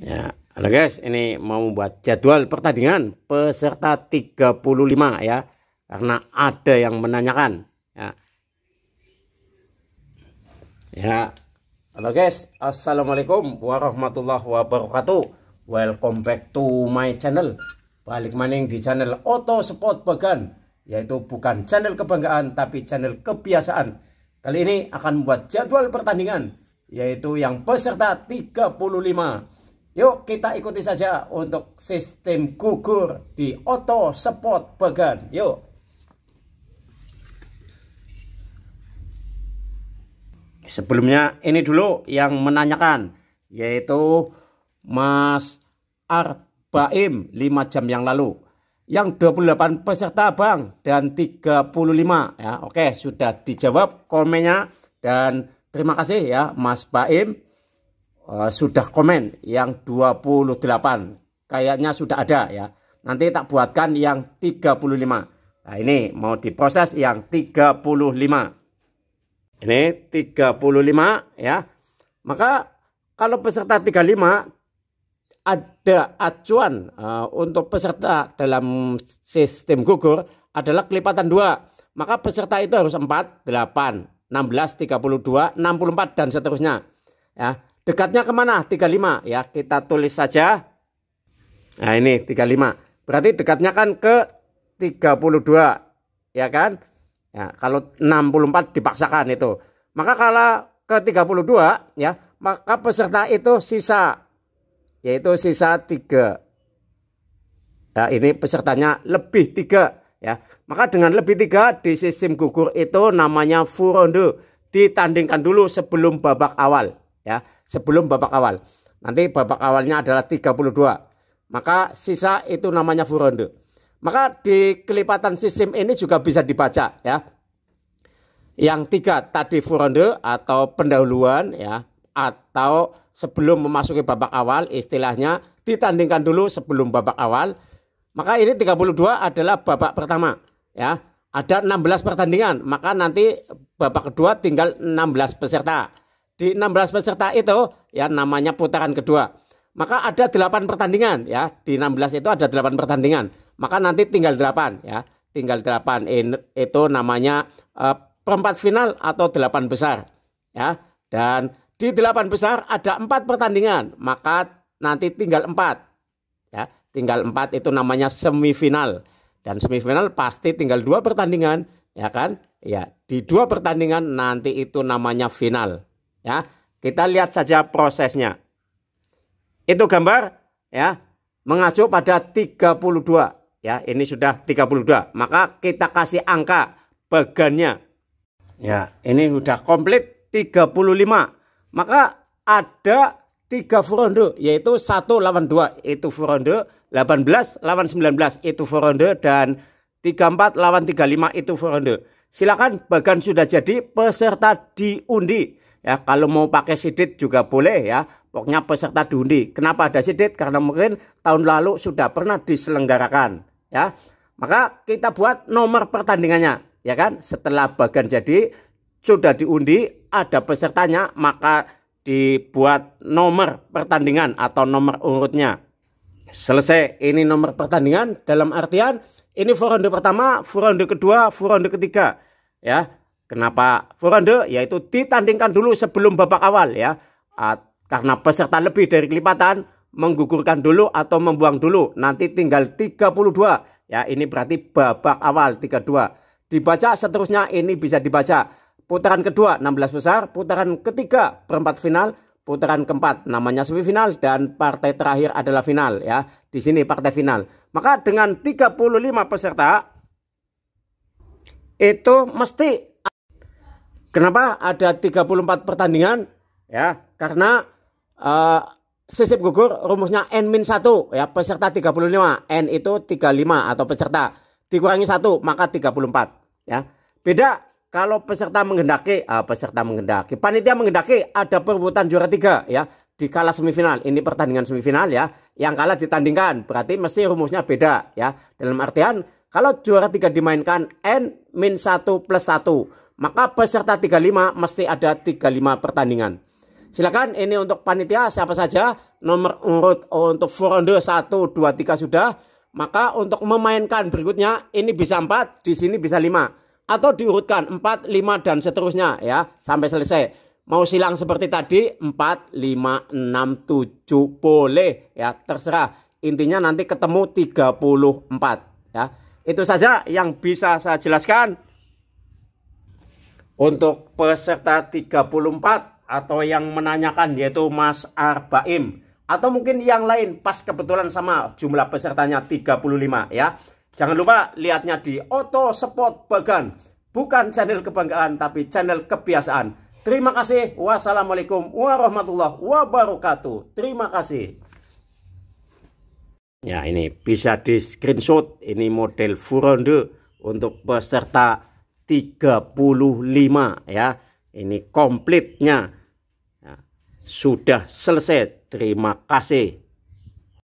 Ya, halo guys, ini mau buat jadwal pertandingan peserta 35 ya. Karena ada yang menanyakan, ya. Ya. Halo guys, Assalamualaikum warahmatullahi wabarakatuh. Welcome back to my channel. Balik maning di channel Oto Sport Bagan, yaitu bukan channel kebanggaan tapi channel kebiasaan. Kali ini akan buat jadwal pertandingan yaitu yang peserta 35 Yuk kita ikuti saja untuk sistem gugur di Auto Sport Bagan. Yuk. Sebelumnya ini dulu yang menanyakan yaitu Mas Arbaim 5 jam yang lalu. Yang 28 peserta Bang dan 35 ya. Oke, sudah dijawab komennya dan terima kasih ya Mas Baim Eh, sudah komen yang 28 kayaknya sudah ada ya nanti tak buatkan yang 35 nah ini mau diproses yang 35 ini 35 ya maka kalau peserta 35 ada acuan uh, untuk peserta dalam sistem gugur adalah kelipatan dua maka peserta itu harus 4, 8, 16, 32, 64 dan seterusnya ya Dekatnya kemana? 35 ya. Kita tulis saja. Nah ini 35. Berarti dekatnya kan ke 32. Ya kan? Ya, kalau 64 dipaksakan itu. Maka kalau ke 32 ya, maka peserta itu sisa. Yaitu sisa 3. Ya, ini pesertanya lebih 3 ya. Maka dengan lebih 3 di sistem gugur itu namanya furondo Ditandingkan dulu sebelum babak awal ya sebelum babak awal. Nanti babak awalnya adalah 32. Maka sisa itu namanya furonde. Maka di kelipatan sistem ini juga bisa dibaca ya. Yang tiga tadi furonde atau pendahuluan ya atau sebelum memasuki babak awal istilahnya ditandingkan dulu sebelum babak awal. Maka ini 32 adalah babak pertama ya. Ada 16 pertandingan, maka nanti babak kedua tinggal 16 peserta di 16 peserta itu ya namanya putaran kedua. Maka ada 8 pertandingan ya. Di 16 itu ada 8 pertandingan. Maka nanti tinggal 8 ya. Tinggal 8 itu namanya uh, perempat final atau 8 besar ya. Dan di 8 besar ada 4 pertandingan, maka nanti tinggal 4. Ya, tinggal 4 itu namanya semifinal. Dan semifinal pasti tinggal dua pertandingan, ya kan? Ya, di dua pertandingan nanti itu namanya final ya. Kita lihat saja prosesnya. Itu gambar ya, mengacu pada 32 ya. Ini sudah 32. Maka kita kasih angka bagannya. Ya, ini sudah komplit 35. Maka ada tiga furonde yaitu 1 lawan 2 itu furonde, 18 lawan 19 itu furonde dan 34 lawan 35 itu furonde. Silakan bagan sudah jadi peserta diundi ya kalau mau pakai sidit juga boleh ya pokoknya peserta diundi kenapa ada sidit karena mungkin tahun lalu sudah pernah diselenggarakan ya maka kita buat nomor pertandingannya ya kan setelah bagan jadi sudah diundi ada pesertanya maka dibuat nomor pertandingan atau nomor urutnya selesai ini nomor pertandingan dalam artian ini furonde pertama furonde kedua furonde ketiga ya Kenapa forende? Yaitu ditandingkan dulu sebelum babak awal ya. Karena peserta lebih dari kelipatan menggugurkan dulu atau membuang dulu. Nanti tinggal 32. Ya, ini berarti babak awal 32. Dibaca seterusnya ini bisa dibaca. Putaran kedua 16 besar, putaran ketiga perempat final, putaran keempat namanya semifinal dan partai terakhir adalah final ya. Di sini partai final. Maka dengan 35 peserta itu mesti Kenapa ada 34 pertandingan? Ya, karena uh, sisip gugur rumusnya n min satu ya, peserta 35. N itu 35 atau peserta dikurangi satu maka 34 ya. Beda kalau peserta menghendaki uh, peserta menghendaki panitia menghendaki ada perebutan juara tiga ya di kalah semifinal ini pertandingan semifinal ya yang kalah ditandingkan berarti mesti rumusnya beda ya dalam artian kalau juara tiga dimainkan n min satu plus satu maka peserta 35 mesti ada 35 pertandingan. Silakan ini untuk panitia siapa saja nomor urut untuk ronde 1 2 3 sudah, maka untuk memainkan berikutnya ini bisa 4, di sini bisa 5 atau diurutkan 4, 5 dan seterusnya ya sampai selesai. Mau silang seperti tadi 4 5 6 7 boleh ya terserah. Intinya nanti ketemu 34 ya. Itu saja yang bisa saya jelaskan. Untuk peserta 34 atau yang menanyakan yaitu Mas Arbaim atau mungkin yang lain pas kebetulan sama jumlah pesertanya 35 ya. Jangan lupa lihatnya di oto Spot Bagan. Bukan channel kebanggaan tapi channel kebiasaan. Terima kasih. Wassalamualaikum warahmatullahi wabarakatuh. Terima kasih. Ya ini bisa di screenshot. Ini model Furonde untuk peserta 35 ya. Ini komplitnya. Ya, sudah selesai. Terima kasih.